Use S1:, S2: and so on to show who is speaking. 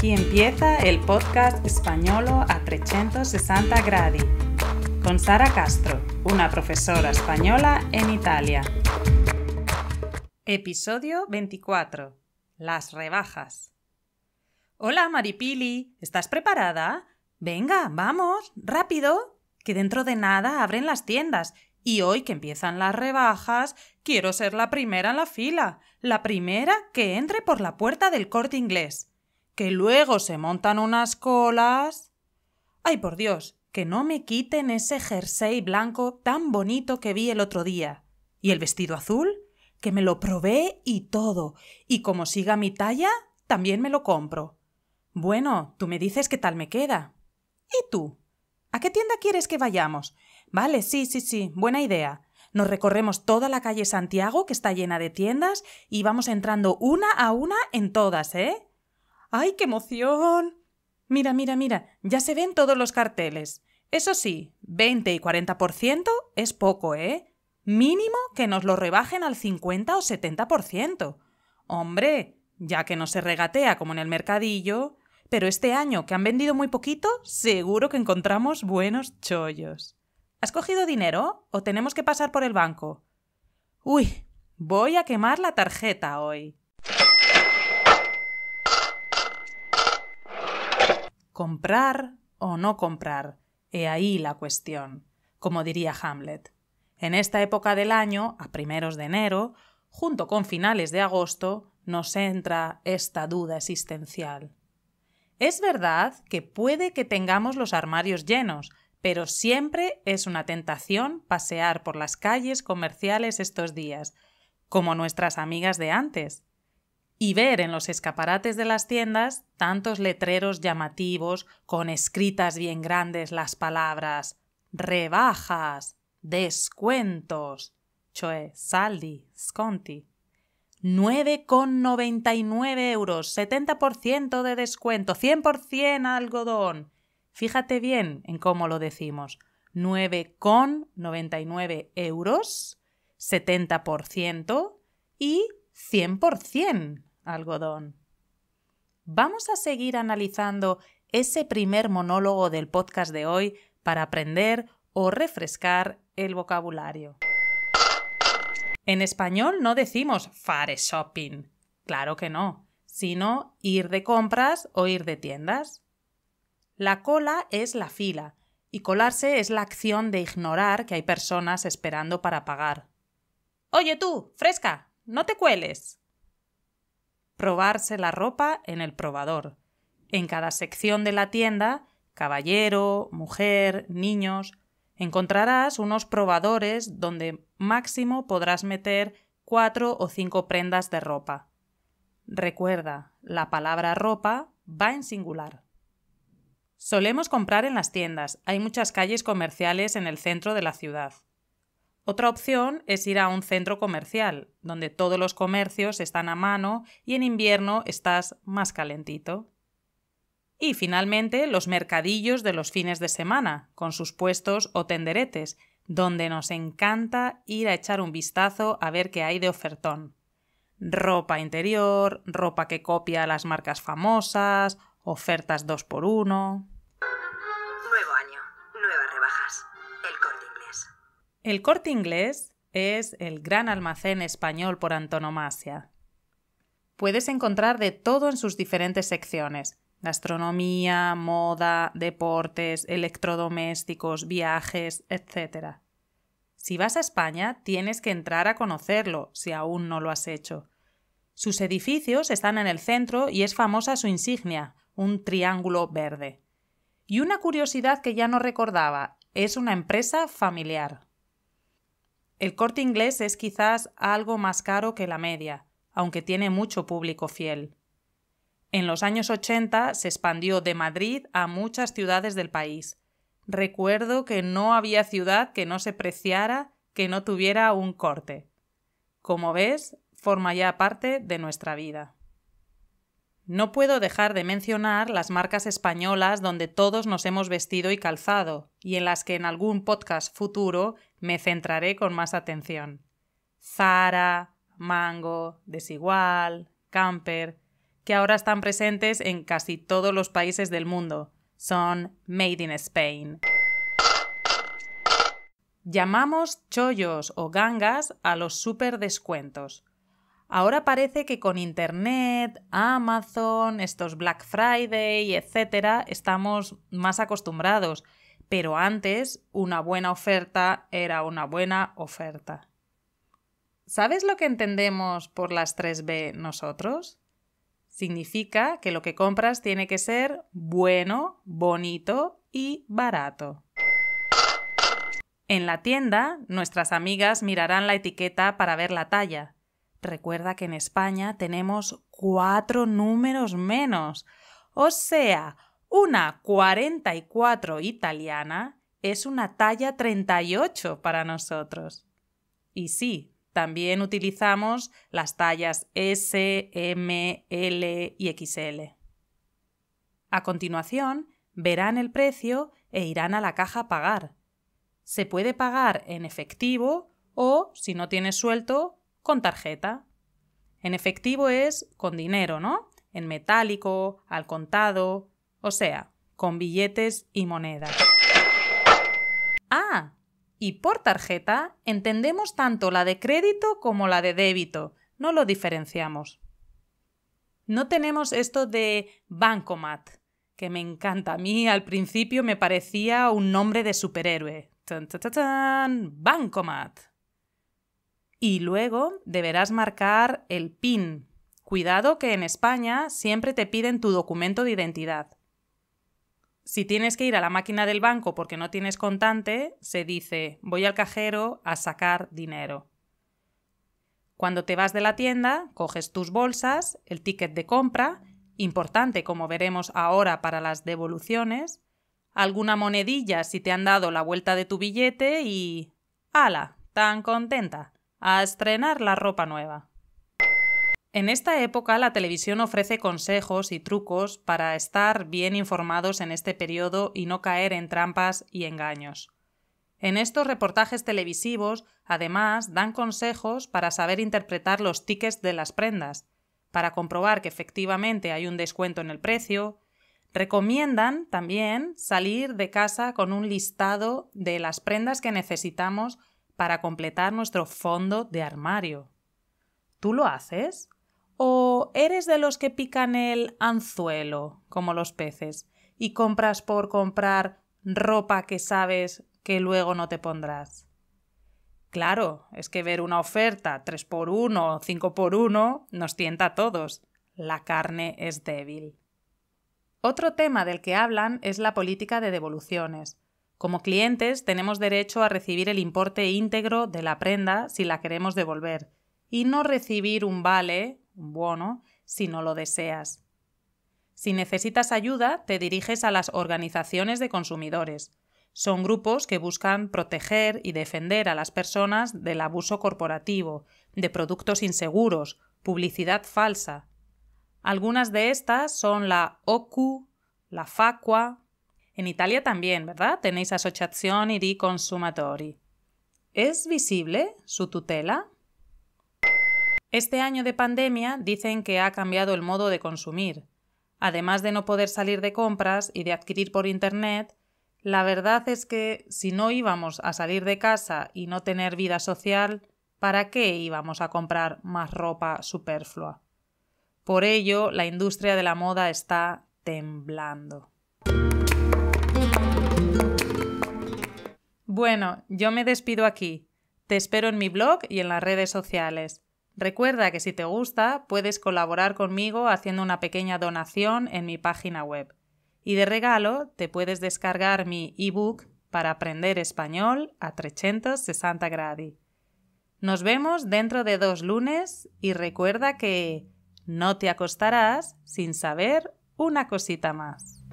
S1: Aquí empieza el podcast españolo a 360 gradi con Sara Castro, una profesora española en Italia. Episodio 24. Las rebajas. Hola Maripili, ¿estás preparada? Venga, vamos, rápido, que dentro de nada abren las tiendas y hoy que empiezan las rebajas, quiero ser la primera en la fila, la primera que entre por la puerta del corte inglés que luego se montan unas colas. Ay, por Dios, que no me quiten ese jersey blanco tan bonito que vi el otro día. ¿Y el vestido azul? Que me lo probé y todo. Y como siga mi talla, también me lo compro. Bueno, tú me dices qué tal me queda. ¿Y tú? ¿A qué tienda quieres que vayamos? Vale, sí, sí, sí, buena idea. Nos recorremos toda la calle Santiago, que está llena de tiendas, y vamos entrando una a una en todas, ¿eh? ¡Ay, qué emoción! Mira, mira, mira, ya se ven todos los carteles. Eso sí, 20 y 40% es poco, ¿eh? Mínimo que nos lo rebajen al 50 o 70%. Hombre, ya que no se regatea como en el mercadillo, pero este año que han vendido muy poquito, seguro que encontramos buenos chollos. ¿Has cogido dinero o tenemos que pasar por el banco? Uy, voy a quemar la tarjeta hoy. comprar o no comprar. He ahí la cuestión, como diría Hamlet. En esta época del año, a primeros de enero, junto con finales de agosto, nos entra esta duda existencial. Es verdad que puede que tengamos los armarios llenos, pero siempre es una tentación pasear por las calles comerciales estos días, como nuestras amigas de antes y ver en los escaparates de las tiendas tantos letreros llamativos con escritas bien grandes las palabras rebajas, descuentos, choe, saldi, sconti. 9,99 euros, 70% de descuento, 100% algodón. Fíjate bien en cómo lo decimos. 9,99 euros, 70% y 100% algodón. Vamos a seguir analizando ese primer monólogo del podcast de hoy para aprender o refrescar el vocabulario. En español no decimos fare shopping, claro que no, sino ir de compras o ir de tiendas. La cola es la fila y colarse es la acción de ignorar que hay personas esperando para pagar. Oye tú, fresca, no te cueles probarse la ropa en el probador. En cada sección de la tienda, caballero, mujer, niños, encontrarás unos probadores donde máximo podrás meter cuatro o cinco prendas de ropa. Recuerda, la palabra ropa va en singular. Solemos comprar en las tiendas. Hay muchas calles comerciales en el centro de la ciudad. Otra opción es ir a un centro comercial, donde todos los comercios están a mano y en invierno estás más calentito. Y finalmente los mercadillos de los fines de semana, con sus puestos o tenderetes, donde nos encanta ir a echar un vistazo a ver qué hay de ofertón. Ropa interior, ropa que copia las marcas famosas, ofertas 2x1. Nuevo año, nuevas rebajas. El corte inglés es el gran almacén español por antonomasia. Puedes encontrar de todo en sus diferentes secciones, gastronomía, moda, deportes, electrodomésticos, viajes, etc. Si vas a España, tienes que entrar a conocerlo, si aún no lo has hecho. Sus edificios están en el centro y es famosa su insignia, un triángulo verde. Y una curiosidad que ya no recordaba, es una empresa familiar. El corte inglés es quizás algo más caro que la media, aunque tiene mucho público fiel. En los años 80 se expandió de Madrid a muchas ciudades del país. Recuerdo que no había ciudad que no se preciara que no tuviera un corte. Como ves, forma ya parte de nuestra vida. No puedo dejar de mencionar las marcas españolas donde todos nos hemos vestido y calzado, y en las que en algún podcast futuro me centraré con más atención. Zara, Mango, Desigual, Camper, que ahora están presentes en casi todos los países del mundo. Son Made in Spain. Llamamos chollos o gangas a los super descuentos. Ahora parece que con Internet, Amazon, estos Black Friday, etc., estamos más acostumbrados pero antes, una buena oferta era una buena oferta. ¿Sabes lo que entendemos por las 3B nosotros? Significa que lo que compras tiene que ser bueno, bonito y barato. En la tienda, nuestras amigas mirarán la etiqueta para ver la talla. Recuerda que en España tenemos cuatro números menos, o sea, una 44 italiana es una talla 38 para nosotros. Y sí, también utilizamos las tallas S, M, L y XL. A continuación, verán el precio e irán a la caja a pagar. Se puede pagar en efectivo o, si no tienes suelto, con tarjeta. En efectivo es con dinero, ¿no? En metálico, al contado, o sea, con billetes y monedas. Ah, y por tarjeta entendemos tanto la de crédito como la de débito, no lo diferenciamos. No tenemos esto de Bancomat, que me encanta. A mí al principio me parecía un nombre de superhéroe. tan! Bancomat. Y luego deberás marcar el PIN. Cuidado que en España siempre te piden tu documento de identidad. Si tienes que ir a la máquina del banco porque no tienes contante, se dice voy al cajero a sacar dinero. Cuando te vas de la tienda, coges tus bolsas, el ticket de compra, importante como veremos ahora para las devoluciones, alguna monedilla si te han dado la vuelta de tu billete y... ¡Hala! Tan contenta. A estrenar la ropa nueva. En esta época la televisión ofrece consejos y trucos para estar bien informados en este periodo y no caer en trampas y engaños. En estos reportajes televisivos, además, dan consejos para saber interpretar los tickets de las prendas, para comprobar que efectivamente hay un descuento en el precio. Recomiendan también salir de casa con un listado de las prendas que necesitamos para completar nuestro fondo de armario. ¿Tú lo haces? ¿O eres de los que pican el anzuelo, como los peces, y compras por comprar ropa que sabes que luego no te pondrás? Claro, es que ver una oferta 3x1 5x1 nos tienta a todos. La carne es débil. Otro tema del que hablan es la política de devoluciones. Como clientes tenemos derecho a recibir el importe íntegro de la prenda si la queremos devolver y no recibir un vale bueno, si no lo deseas. Si necesitas ayuda, te diriges a las organizaciones de consumidores. Son grupos que buscan proteger y defender a las personas del abuso corporativo, de productos inseguros, publicidad falsa. Algunas de estas son la OCU, la Facua. En Italia también, ¿verdad? Tenéis Asociación di Consumatori. ¿Es visible su tutela? Este año de pandemia dicen que ha cambiado el modo de consumir. Además de no poder salir de compras y de adquirir por Internet, la verdad es que si no íbamos a salir de casa y no tener vida social, ¿para qué íbamos a comprar más ropa superflua? Por ello, la industria de la moda está temblando. Bueno, yo me despido aquí. Te espero en mi blog y en las redes sociales. Recuerda que si te gusta, puedes colaborar conmigo haciendo una pequeña donación en mi página web. Y de regalo, te puedes descargar mi ebook para aprender español a 360 gradi. Nos vemos dentro de dos lunes y recuerda que no te acostarás sin saber una cosita más.